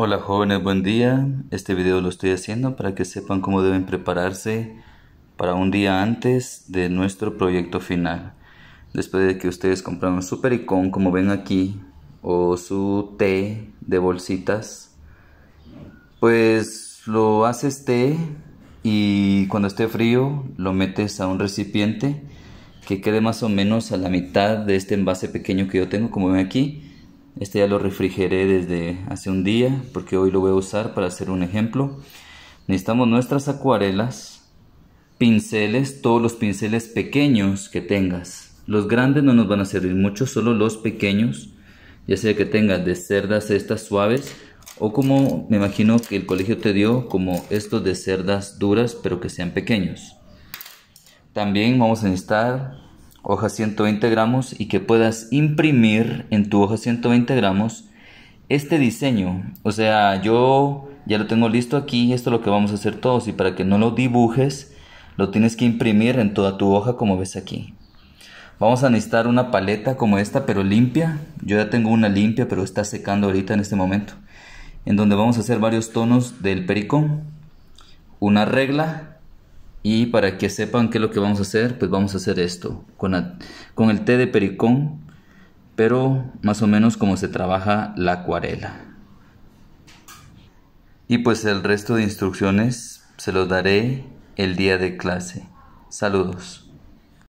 Hola jóvenes, buen día. Este video lo estoy haciendo para que sepan cómo deben prepararse para un día antes de nuestro proyecto final. Después de que ustedes compraron su pericón, como ven aquí, o su té de bolsitas, pues lo haces té y cuando esté frío lo metes a un recipiente que quede más o menos a la mitad de este envase pequeño que yo tengo, como ven aquí este ya lo refrigeré desde hace un día porque hoy lo voy a usar para hacer un ejemplo. Necesitamos nuestras acuarelas, pinceles, todos los pinceles pequeños que tengas. Los grandes no nos van a servir mucho, solo los pequeños. Ya sea que tengas de cerdas estas suaves o como me imagino que el colegio te dio, como estos de cerdas duras pero que sean pequeños. También vamos a necesitar hoja 120 gramos y que puedas imprimir en tu hoja 120 gramos este diseño. O sea, yo ya lo tengo listo aquí, esto es lo que vamos a hacer todos y para que no lo dibujes, lo tienes que imprimir en toda tu hoja como ves aquí. Vamos a necesitar una paleta como esta pero limpia. Yo ya tengo una limpia pero está secando ahorita en este momento. En donde vamos a hacer varios tonos del pericón Una regla y para que sepan qué es lo que vamos a hacer, pues vamos a hacer esto con, el té de pericón, pero más o menos como se trabaja la acuarela. Y pues el resto de instrucciones se los daré el día de clase. Saludos.